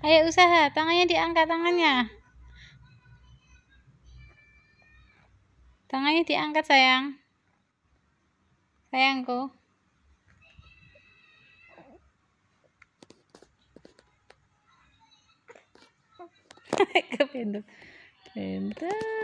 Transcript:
Ayo usaha, tangannya diangkat tangannya. Tangannya diangkat sayang. Sayangku. Ke Pindah.